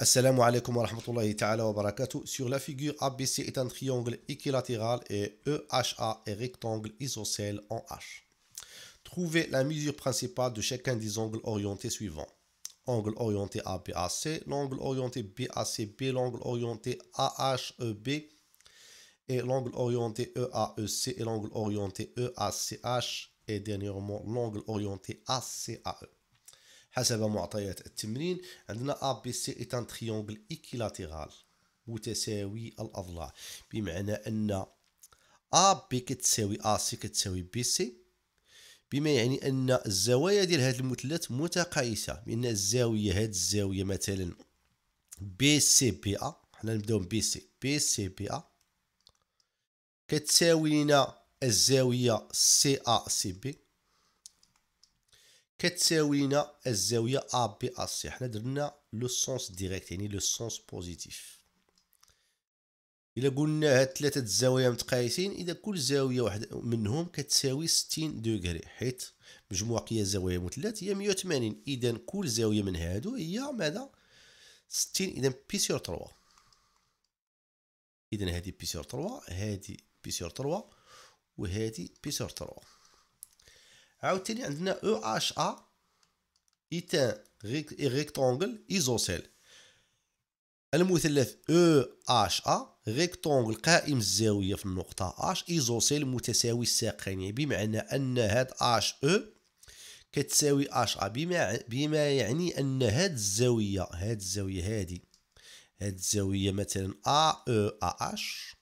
Assalamu alaikum wa rahmatullahi wa barakatuh. Sur la figure, ABC est un triangle équilatéral et EHA est rectangle isocèle en H. Trouvez la mesure principale de chacun des angles orientés suivants. Angle orienté ABAC, l'angle orienté BACB, l'angle orienté AHEB et l'angle orienté EAEC et l'angle orienté EACH et dernièrement l'angle orienté ACAE. حسب معطيات التمرين عندنا ا بي سي إتان تريونغل إيكيلاتيرال متساوي الأضلاع بمعنى أن ا بي كتساوي ا سي كتساوي بي سي بما يعني أن الزوايا ديال هذا المثلث متقايسة بأن الزاوية هاد الزاوية مثلا بي سي بي ا حنا نبداو بي سي بي سي بي ا كتساوي لنا الزاوية سي ا سي بي كتساوينا الزاويه ا بي ا سي حنا درنا لو سونس ديريكت يعني لو سونس بوزيتيف الا قلنا هاد ثلاثه الزوايا متقايسين اذا كل زاويه واحده منهم كتساوي 60 دوغري حيت مجموع قياس زوايا مثلث هي 180 اذا كل زاويه من هادو هي ماذا 60 اذا بي سور 3 اذا هادي بي سور 3 هادي بي سور 3 هادي بي سور 3 عاوتاني عندنا او e اش ا ايتان ريكتونغل ايزوسيل المثلث او e اش ا ريكتونغل قائم الزاويه في النقطه اش ايزوسيل متساوي الساقين بمعنى ان هاد اش او e كتساوي اش ا بما بما يعني ان هاد الزاويه هاد الزاويه هادي هاد الزاويه مثلا ا او ا اش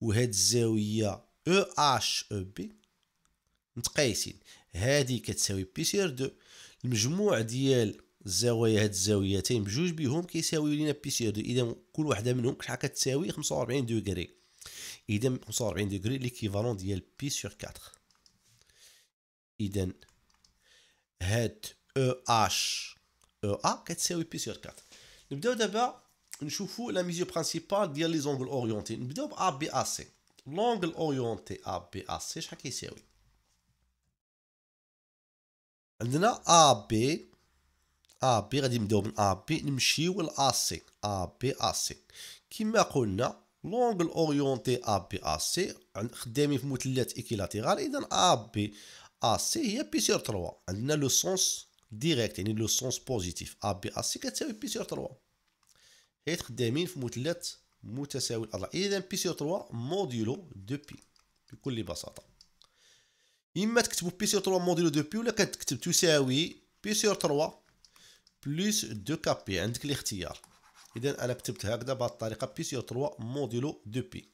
وهاد الزاويه او اش او بي متقايسين هذه كتساوي بي سير 2 المجموع ديال الزوايا هاد الزاويتين بجوج بهم كيساويو لينا بي سير 2 اذا كل وحده منهم شحال كتساوي 45 دوغري اذا 45 دوغري ليكيفالون ديال بي سير 4 اذا هاد او اش او ا كتساوي بي سير 4 نبداو دابا نشوفوا لا ميزيو برينسيبال ديال لي زونغل اورينتي نبداو ب ا بي ا سي لونغل اورينتي ا بي ا سي شحال كيساوي عندنا ا بي ا بي غادي نبداو من ا بي نمشيو ل ا سي ا بي ا سي كما قلنا لونغل اوريونتي ا بي ا سي خدامين في مثلث ايكيلاتيرال اذا ا بي ا سي هي بي سور 3 عندنا لو سونس ديريكت يعني لو سونس بوزيتيف ا بي ا سي كتساوي بي سور 3 حيت خدامين في مثلث متساوي الاضلاع اذا بي سور 3 موديلو دو بي بكل بساطه اما تكتبوا بي سي 3 موديلو دو بي ولا كتكتب تساوي بي سي 3 بلس دو كابي عندك الاختيار اذا انا كتبت هكذا بهذه الطريقه بي سي 3 موديلو دو بي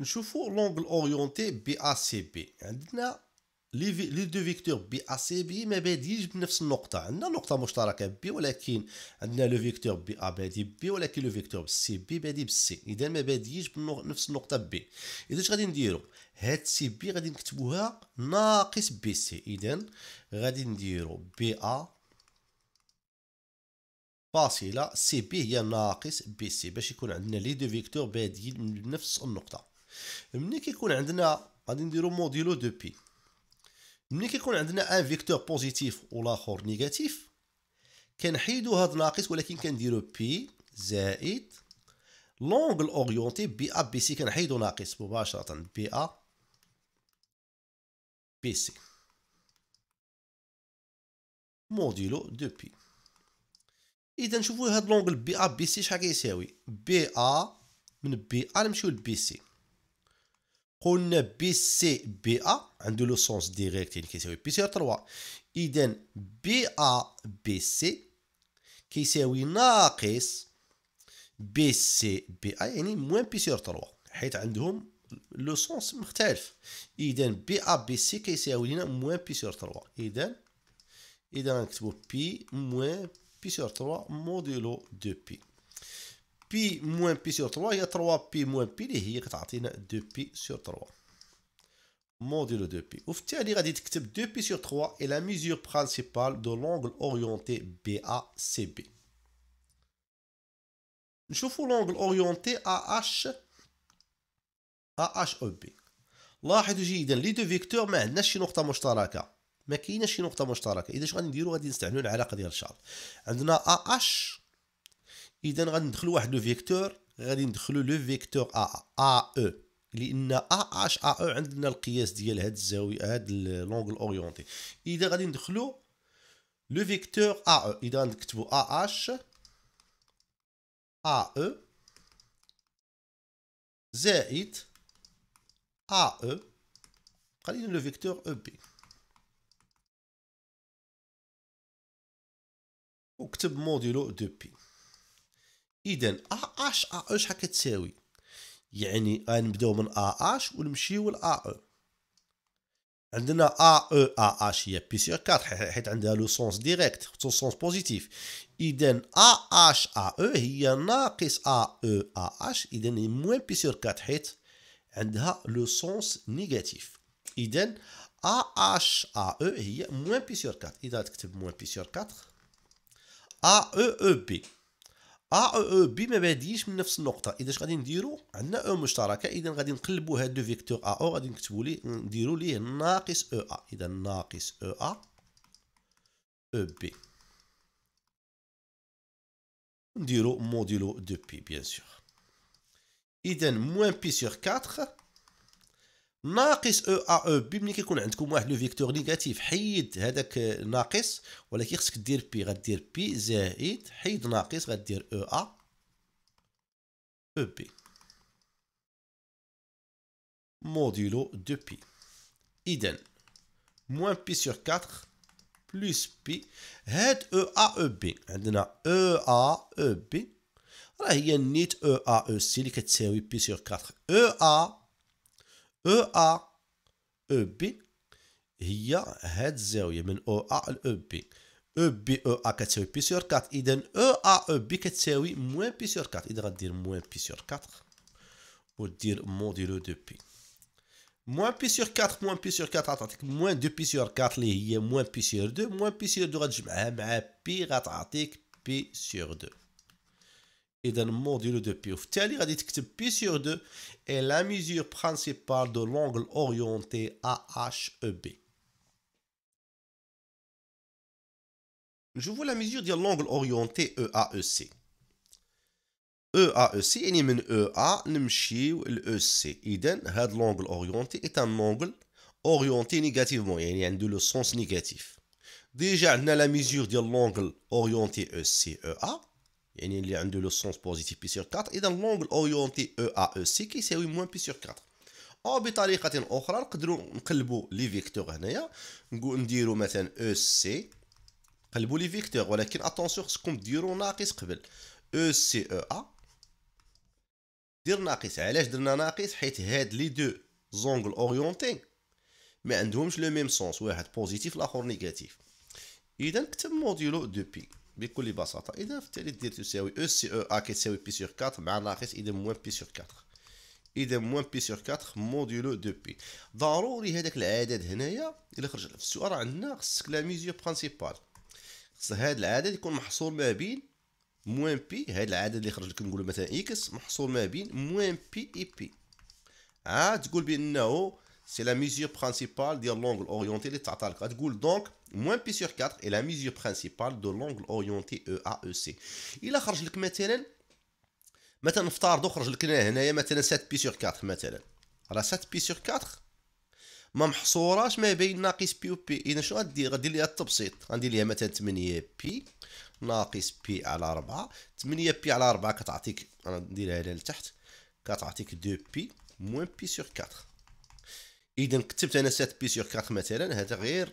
نشوفوا لونغل اورينتي بي ا سي بي عندنا لي دو فيكتور بي ا سي بي ما باديش بنفس النقطه عندنا نقطه مشتركه بي ولكن عندنا لو فيكتور بي ا بادي بي ولكن لو فيكتور سي بي بادي بسي اذا ما باديش بنفس النقطه بي اذا اش غادي نديرو هاد سي بي غادي نكتبوها ناقص بي سي اذا غادي نديرو بي ا فاصله سي بي هي ناقص بي سي باش يكون عندنا لي دو فيكتور باديين بنفس النقطه ملي كيكون عندنا غادي نديرو موديلو دو بي ملي كيكون عندنا ان فيكتور بوزيتيف والاخر نيجاتيف كنحيدو هاد ناقص ولكن كنديرو بي زائد لونغل اوريونتي بي ا بي سي كنحيدو ناقص مباشره بي ا بي سي موديلو دو بي اذا شوفو هاد لونغل بي ا بي سي شحال كيساوي بي ا من بي ا نمشيو لبي سي قلنا بي سي بي ا عنده لو سونس ديريكت يعني كيساوي بي سي على 3 اذا بي ا بي سي كيساوي ناقص بي سي بي ا يعني موان بي سي على 3 حيت عندهم لو سونس مختلف اذا بي ا بي سي كيساوي لنا موان بي سي على 3 اذا اذا غنكتبو بي موان بي سي على 3 موديلو دو بي بي موان بي سور 3 هي 3 بي موان بي اللي هي كتعطينا 2 بي سور 3 موديلو 2 بي وفي التالي غادي تكتب 2 بي سور 3 اي لا ميزور برانسيبال دو لونغل اوريونتي بي ا سي بي نشوفو لونغل اوريونتي ا اش ا اش او بي لاحظوا جيدا لي دو فيكتور ما عندناش شي نقطه مشتركه ما كايناش شي نقطه مشتركه اذا اش غادي نديرو غادي نستعملو العلاقه ديال الشارط عندنا ا اش اذا ندخلوا واحد لو فيكتور غادي ندخلوا لو فيكتور ا ا او لان ا اش ا او عندنا القياس ديال هاد الزاويه هاد لونغل اورينتي اذا غادي ندخلوا لو فيكتور ا او اذا نكتبوا ا اش ا او زائد ا او خلينا لو فيكتور او بي وكتب موديلو دو بي اذا ا اش ا اش حكتساوي يعني غنبداو من ا اش ونمشيو ل ا او عندنا ا او ا اش هي بي سي 4 حيت عندها لو سونس ديريكت خصو سونس بوزيتيف اذا ا اش ا او هي ناقص ا او ا اش اذا هي موان بي سي 4 حيت عندها لو سونس نيجاتيف اذا ا اش ا او هي موان بي سي 4 اذا تكتب موان بي سي 4 ا او او بي ا آه، او او بي ما باديش من نفس النقطه اذا اش غادي نديرو عندنا او مشتركه اذا غادي نقلبو هاد دو فيكتور ا او غادي نكتبو ليه نديرو ليه ناقص او ا اذا ناقص او ا او بي نديرو موديلو دو بي بيان سور اذا موان بي سور 4 ناقص او ا او بي ملي كيكون عندكم واحد لو فيكتور نيجاتيف حيد هذاك ناقص ولكن خصك دير بي غدير بي زائد حيد ناقص غدير او ا او بي موديلو دو بي اذا موان بي سور 4 بلوس بي هاد او ا او بي عندنا او ا او بي راه هي نيت او ا او سي اللي كتساوي بي سور 4 او ا او ا او بي هي هاد الزاويه من او ا ل او بي او بي او ا كتساوي بي سور 4 اذا او ا او بي كتساوي موان بي سور 4 اذا غدير موان بي سور 4 ودير موديلو دو بي موان بي سور 4 موان بي سور 4 غتعطيك موان دو بي سور 4 اللي هي موان بي سور 2 موان بي سور 2 غتجمعها مع بي غتعطيك بي سور 2 Idem module de pi. Vous allez dire que pi sur 2 est la mesure principale de l'angle orienté AHEB. Je vois la mesure de l'angle orienté EAEC. EAEC et non EA non CH ou EC. Idem, had l'angle orienté est un angle orienté négativement il y a le sens négatif. Déjà, on a la mesure de l'angle orienté ECEA? يعني اللي عنده لو سونس بوزيتيف بي سور 4 اذا لونغل اورينتي او ا او سي كيساوي موان بي سور 4 او بطريقه اخرى نقدروا نقلبوا لي فيكتور هنايا نديروا مثلا او سي قلبوا لي فيكتور ولكن اتونسيون خصكم ديروا ناقص قبل او سي او ا دير ناقص علاش درنا ناقص حيت هاد لي دو زونغل اورينتي ما عندهمش لو ميم سونس واحد بوزيتيف الاخر نيجاتيف اذا كتب موديلو دو بي بكل بساطه اذا في التالي دير تساوي او e سي او e ا كتساوي بي سور 4 مع ناقص اذا موان بي سور 4 اذا موان بي سور 4 موديلو دو بي ضروري هذاك العدد هنايا الا خرج في السؤال راه عندنا خصك لا ميزيور برانسيبال خص هذا العدد يكون محصور ما بين موان بي هذا العدد اللي خرج لك نقولوا مثلا اكس محصور ما بين موان بي اي بي عاد تقول بانه سي لا ميزيور برانسيبال ديال لونغ اورينتي اللي تعطى لك تقول دونك moins pi sur 4 est la mesure principale de l'angle orienté EAEC Il الا خرج لك مثلا مثلا نفترضوا خرج لك هنايا مثلا 7 بي سور 4 مثلا راه 7 بي سور 4 ما محصوراش ما بين ناقص بي و بي اذا شنو غدير غدير ليها التبسيط غندير ليها مثلا 8 بي ناقص بي على 4 8 بي على 4 كتعطيك انا نديرها هنا لتحت كتعطيك 2 بي موان بي سور 4 اذا كتبت انا 7 بي سور 4 مثلا هذا غير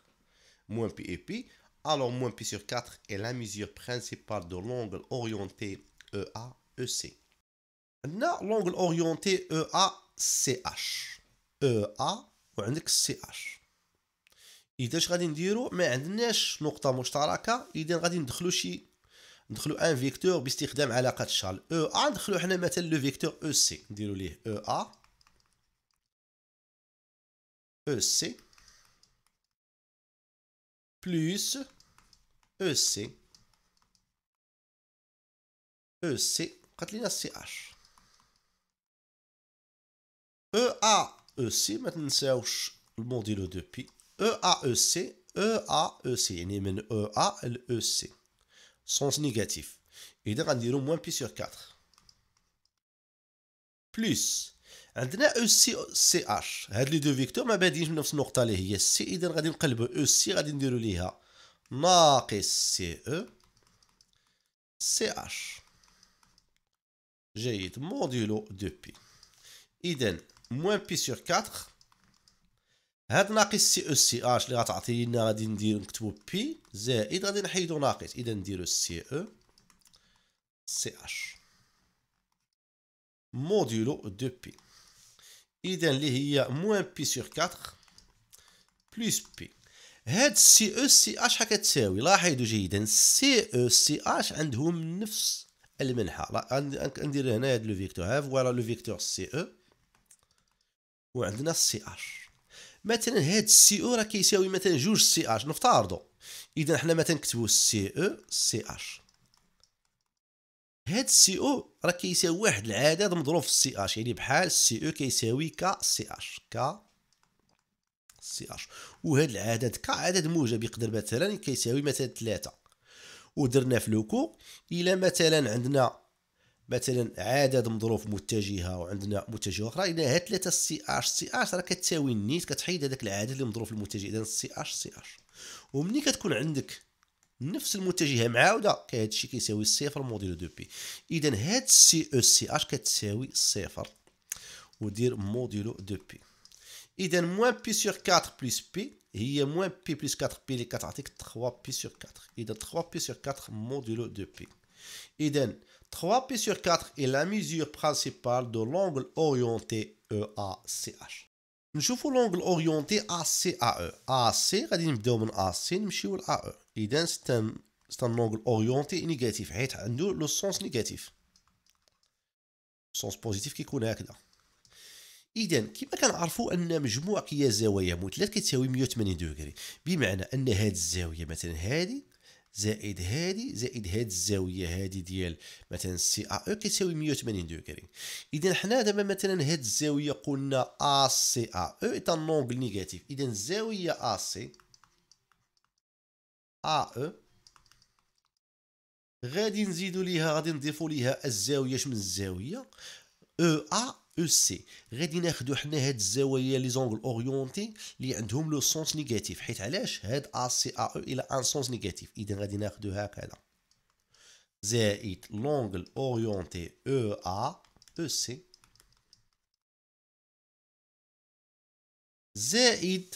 moins pi et pi. Alors moins pi sur 4 est la mesure principale de l'angle orienté EA, EC. Maintenant, l'angle orienté EA, CH. EA, on CH. Et dire, a une et on va dire, un vecteur e vecteur e plus EC. EC. Katlina CH. EA EC. Maintenant, c'est le monde de pi. EA EC. EA EC. Il y a EA et EC. Sens négatif. Et donc, on dirait moins pi sur 4. Plus. عندنا او سي سي اش هاد لي دو فيكتور ما بادينش من نفس النقطه اللي هي سي اذا غادي نقلبو او e سي غادي نديرو ليها ناقص سي او سي اش جيد موديلو دو بي اذا موان بي سور 4 هاد ناقص سي او سي اش اللي غتعطي لنا غادي ندير نكتبو بي زائد غادي نحيدو ناقص اذا نديرو سي او e سي اش موديلو دو بي اذا اللي هي موان بي سور 4 بلس بي هاد سي او سي اش تساوي لاحظوا جيدا سي او سي اش e عندهم نفس المنحة ندير هنا هاد لو فيكتور ها فوالا لو فيكتور سي او e وعندنا سي اش مثلا هاد السي او e راه كيساوي مثلا جوج سي اش نفترضوا اذا حنا مثلا نكتبوا سي او سي اش هاد السي او راه كيساوي واحد العدد مضروب في السي اش يعني بحال السي او كيساوي كا سي اش كا سي اش وهاد العدد كا عدد موجب يقدر مثلا كيساوي مثلا ثلاثة ودرنا في لوكو الى مثلا عندنا مثلا عدد مضروب متجهه وعندنا متجهه اخرى الى هاد ثلاثه سي اش سي اش راه كتساوي النيت كتحيد هذاك العدد اللي مضروب في المتجه اذا سي اش سي اش ومني كتكون عندك 9, c'est le motif de j'ai fait un peu de temps. 10, c'est le module de P. 10, le module de P. 10, moins P sur 4 plus P. 10, moins P plus 4P, les 3P sur 4. 10, 3P sur 4, modulo de P. 10, 3P sur 4 est la mesure principale de l'angle orienté EACH. Nous avons l'angle orienté ACAE. AC, racine, domine, AC, M.O.A.E. اذا ستان ستان نونغل اوريونتي نيجاتيف حيت عنده لو سونس نيجاتيف سونس بوزيتيف كيكون هكذا اذا كما كنعرفوا ان مجموع قياس زوايا مثلث كتساوي 180 دوغري بمعنى ان هاد الزاويه مثلا هادي زائد هادي زائد هاد الزاويه هادي ديال مثلا سي ا او كتساوي 180 دوغري اذا حنا دابا مثلا هاد الزاويه قلنا ا سي ا او ايت نونغل نيجاتيف اذا الزاويه ا سي ا آه. غادي نزيدو ليها غادي نضيفو ليها الزاويه من الزاويه او ا او سي غادي ناخدو حنا هاد الزوايا لي زونغل اوريونتي اللي عندهم لو سونس نيجاتيف حيت علاش هاد ا سي ا او الى ان سونس نيجاتيف اذا غادي ناخدو هكذا زائد لونغل اوريونتي او ا او سي زائد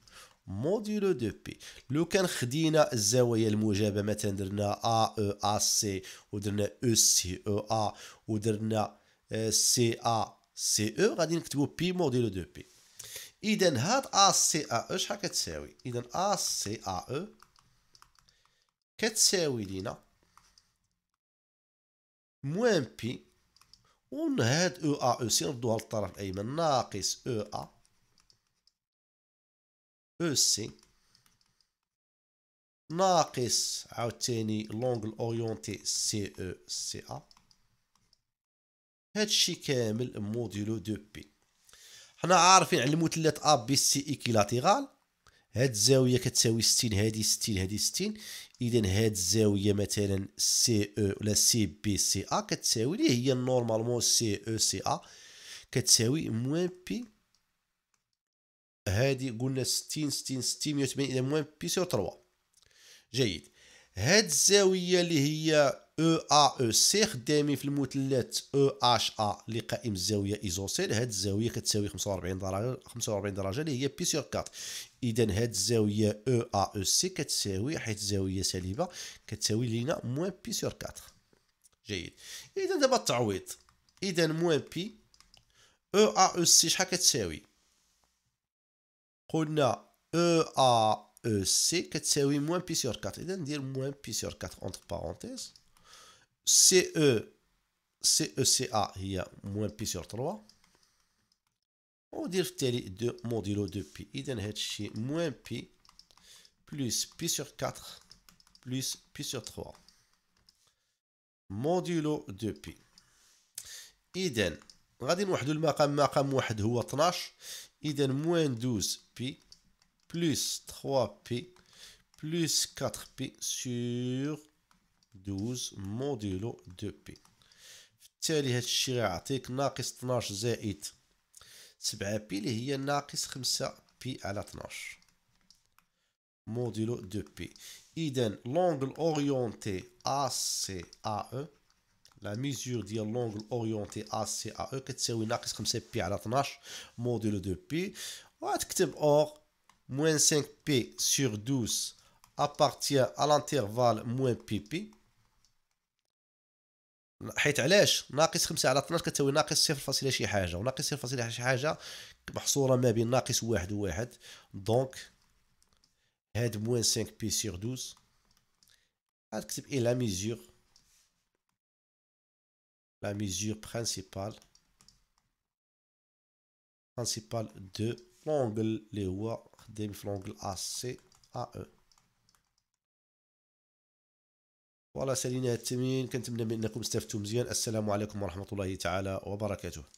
موديولو دو بي لو كان خدينا الزوايا الموجبه مثلا درنا ا او ا سي ودرنا او سي او ا ودرنا سي ا سي او غادي نكتبو بي موديولو دو بي اذا هاد ا سي ا او شحال كتساوي اذا ا سي ا او كتساوي لينا موان بي هاد او ا او سي نردوها للطرف الايمن ناقص او e، ا سي ناقص عاوتاني لونغ اورينتي سي او e سي ا هادشي كامل موديلو دو بي حنا عارفين على المثلث ا بي سي ايكيلاتيرال e هاد الزاويه كتساوي 60 هادي 60 هادي 60 اذا هاد الزاويه مثلا سي او e ولا سي بي سي ا كتساوي ليه هي نورمالمون سي او سي ا كتساوي موان بي هادي قلنا 60 60 60 180 الى موان بي سور 3 جيد هاد الزاويه اللي هي او ا او سي خدامين في المثلث او اش ا اللي قائم الزاويه ايزوسيل هاد الزاويه كتساوي 45 درجه 45 درجه اللي هي بي سور 4 اذا هاد الزاويه او ا او سي كتساوي حيت الزاويه سالبه كتساوي لينا موان بي سور 4 جيد اذا دابا التعويض اذا موان بي او ا او سي شحال كتساوي On e, a EAEC, que c'est oui, moins pi sur 4, dire moins pi sur 4 entre parenthèses. E, CECA, il y a moins pi sur 3. On dit le modulo de pi. Il moins pi, plus pi sur 4, plus pi sur 3. Modulo de pi. dire égale moins 12pi plus 3 pi plus 4 pi sur 12 modulo 2p بالتالي هاد الشيء غيعطيك ناقص 12 زائد 7 بي اللي هي ناقص 5 بي على 12 Modulo 2 بي اذا l'angle orienté ا سي ا او la mesure de l'angle orienté C, à E qui est une axe comme c'est pi à la modulo de pi. On va moins 5p sur 12 appartient à l'intervalle moins pi pi. حيت علاش ناقص 5 على 12 كتساوي ناقص 0 فاصله شي حاجه وناقص 0 فاصله شي حاجه de ما بين ناقص 1 و1 donc هاد موان 5 pi sur 12 غتكتب اي la mesure la mesure principale principale de l'angle اللي هو خدام في l'angle AC AE فوالا سالينا هذا التمرين كنتمنى من انكم استفدتوا مزيان السلام عليكم ورحمه الله تعالى وبركاته